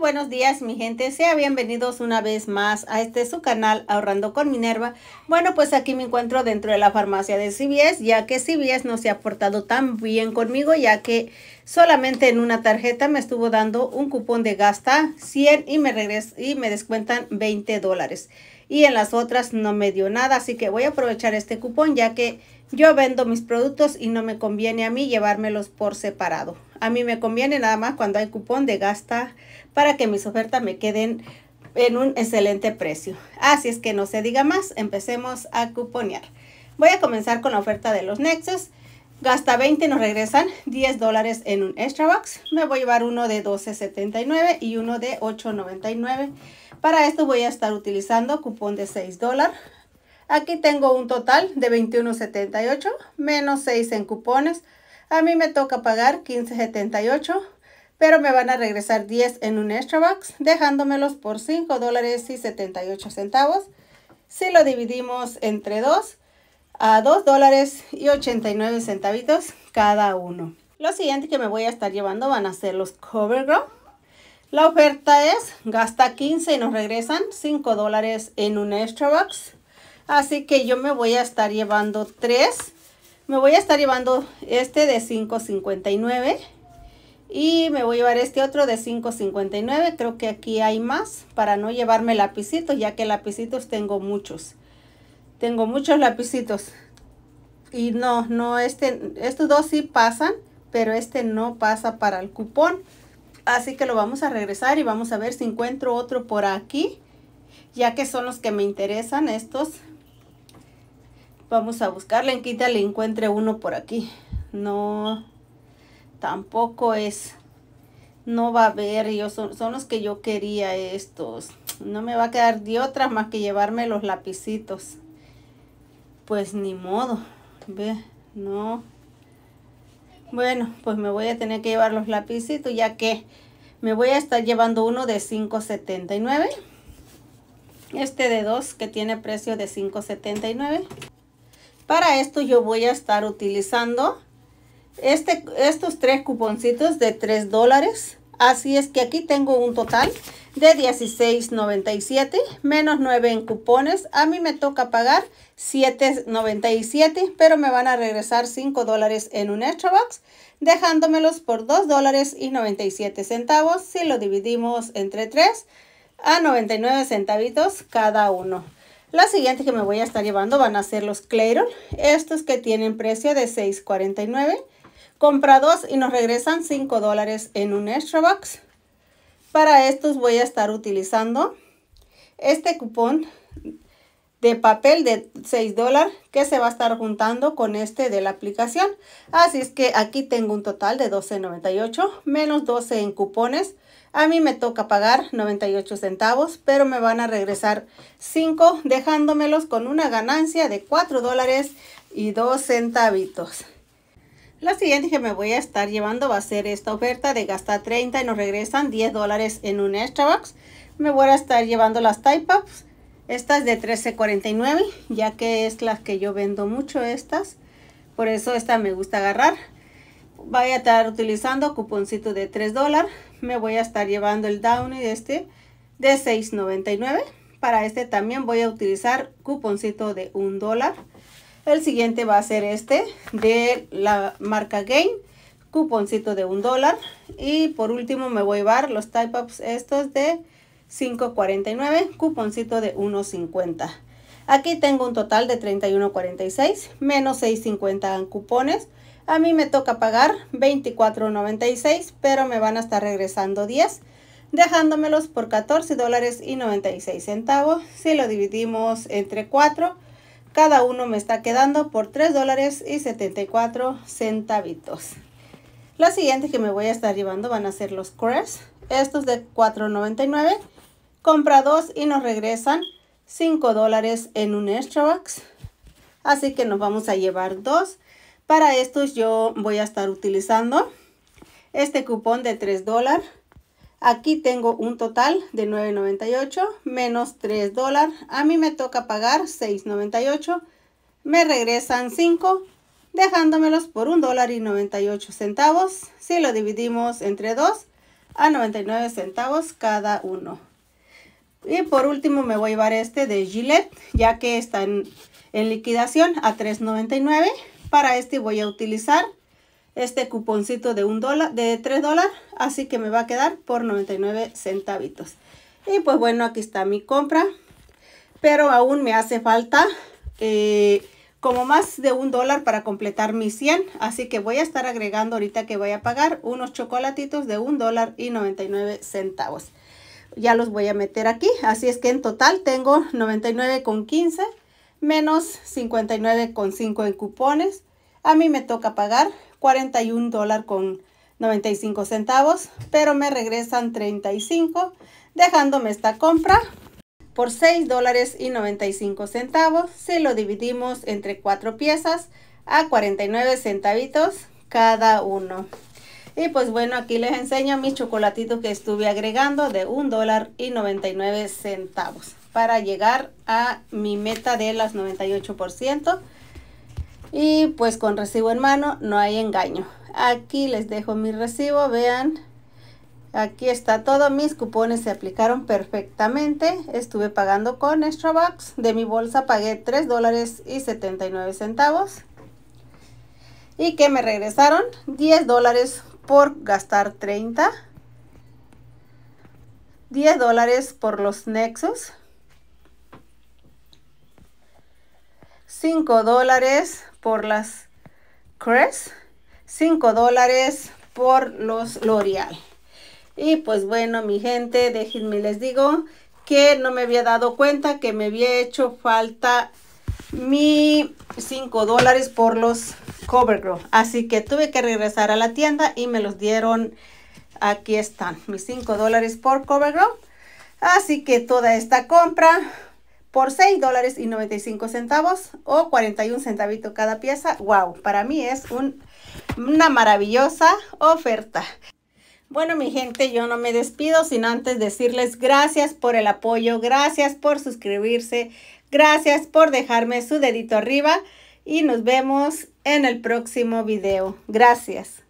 buenos días mi gente, sean bienvenidos una vez más a este su canal Ahorrando con Minerva. Bueno, pues aquí me encuentro dentro de la farmacia de CBS, ya que CBS no se ha portado tan bien conmigo, ya que solamente en una tarjeta me estuvo dando un cupón de gasta 100 y me, regres y me descuentan 20 dólares. Y en las otras no me dio nada, así que voy a aprovechar este cupón ya que yo vendo mis productos y no me conviene a mí llevármelos por separado. A mí me conviene nada más cuando hay cupón de gasta para que mis ofertas me queden en un excelente precio. Así es que no se diga más, empecemos a cuponear. Voy a comenzar con la oferta de los Nexus. Gasta 20, nos regresan 10 dólares en un extra box. Me voy a llevar uno de 12.79 y uno de 8.99. Para esto voy a estar utilizando cupón de 6 dólares. Aquí tengo un total de 21.78 menos 6 en cupones a mí me toca pagar 15.78, pero me van a regresar 10 en un extra box, dejándomelos por $5.78. dólares Si lo dividimos entre dos, a $2.89 dólares centavitos cada uno. Lo siguiente que me voy a estar llevando van a ser los CoverGirl. La oferta es gasta 15 y nos regresan 5 dólares en un extra box. Así que yo me voy a estar llevando 3 me voy a estar llevando este de 5.59 y me voy a llevar este otro de 5.59 creo que aquí hay más para no llevarme lapicitos ya que lapicitos tengo muchos tengo muchos lapicitos y no no este estos dos sí pasan pero este no pasa para el cupón así que lo vamos a regresar y vamos a ver si encuentro otro por aquí ya que son los que me interesan estos Vamos a buscarle en quita le encuentre uno por aquí. No, tampoco es, no va a haber, yo, son, son los que yo quería estos. No me va a quedar de otra más que llevarme los lapicitos. Pues ni modo, ve, no. Bueno, pues me voy a tener que llevar los lapicitos ya que me voy a estar llevando uno de 5.79 este de dos que tiene precio de 5.79 para esto yo voy a estar utilizando este, estos tres cuponcitos de 3 dólares. Así es que aquí tengo un total de $16.97 menos 9 en cupones. A mí me toca pagar $7.97, pero me van a regresar 5 dólares en un extra box, dejándomelos por 2 dólares y 97 centavos si lo dividimos entre 3 a 99 centavitos cada uno. La siguiente que me voy a estar llevando van a ser los Clayton. Estos que tienen precio de $6.49. Compra dos y nos regresan $5 dólares en un extra box. Para estos voy a estar utilizando este cupón de papel de 6 que se va a estar juntando con este de la aplicación. Así es que aquí tengo un total de $12.98 menos 12 en cupones a mí me toca pagar 98 centavos, pero me van a regresar 5, dejándomelos con una ganancia de 4 dólares y 2 centavitos. La siguiente que me voy a estar llevando va a ser esta oferta de gastar 30 y nos regresan 10 dólares en un extra box. Me voy a estar llevando las type ups. Esta es de 13.49, ya que es las que yo vendo mucho estas. Por eso esta me gusta agarrar voy a estar utilizando cuponcito de 3 dólares. Me voy a estar llevando el Downy de este de 6.99. Para este también voy a utilizar cuponcito de 1 dólar. El siguiente va a ser este de la marca Gain. Cuponcito de 1 dólar. Y por último me voy a llevar los type ups estos de 5.49. Cuponcito de 1.50. Aquí tengo un total de 31.46 menos 6.50 en cupones a mí me toca pagar $24.96, pero me van a estar regresando 10, dejándomelos por $14.96 Si lo dividimos entre 4, cada uno me está quedando por $3.74 dólares y 74 La siguiente que me voy a estar llevando van a ser los crafts. Estos de $4.99. Compra dos y nos regresan 5 en un extra box. Así que nos vamos a llevar dos para estos yo voy a estar utilizando este cupón de 3 dólares. Aquí tengo un total de 9.98 menos 3 dólares. A mí me toca pagar 6.98. Me regresan 5 dejándomelos por $1.98. dólar y 98 centavos. Si lo dividimos entre 2 a 99 centavos cada uno. Y por último me voy a llevar este de Gillette ya que está en, en liquidación a 3.99. Para este voy a utilizar este cuponcito de un dólar, de 3 dólares, así que me va a quedar por 99 centavitos. Y pues bueno, aquí está mi compra, pero aún me hace falta eh, como más de un dólar para completar mis 100, así que voy a estar agregando ahorita que voy a pagar unos chocolatitos de un dólar y 99 centavos. Ya los voy a meter aquí, así es que en total tengo 99 con 15 menos 59,5 en cupones. A mí me toca pagar 41 dólares con 95 centavos, pero me regresan 35, dejándome esta compra por 6 dólares y 95 centavos. Si lo dividimos entre cuatro piezas a 49 centavitos cada uno. Y pues bueno, aquí les enseño mi chocolatito que estuve agregando de 1 dólar y 99 centavos para llegar a mi meta de las 98%. Y pues con recibo en mano no hay engaño. Aquí les dejo mi recibo, vean. Aquí está todo, mis cupones se aplicaron perfectamente. Estuve pagando con Extra Box. De mi bolsa pagué 3 dólares y 79 centavos. Y que me regresaron 10 dólares por gastar 30. 10 dólares por los nexos. 5 dólares por las Crest, 5 dólares por los L'Oreal. Y pues bueno, mi gente, déjenme les digo que no me había dado cuenta que me había hecho falta mi 5 dólares por los CoverGirl. Así que tuve que regresar a la tienda y me los dieron. Aquí están mis 5 dólares por CoverGirl. Así que toda esta compra por 6 dólares y 95 centavos o 41 centavito cada pieza. ¡Wow! Para mí es una maravillosa oferta. Bueno, mi gente, yo no me despido sin antes decirles gracias por el apoyo, gracias por suscribirse, gracias por dejarme su dedito arriba y nos vemos en el próximo video. Gracias.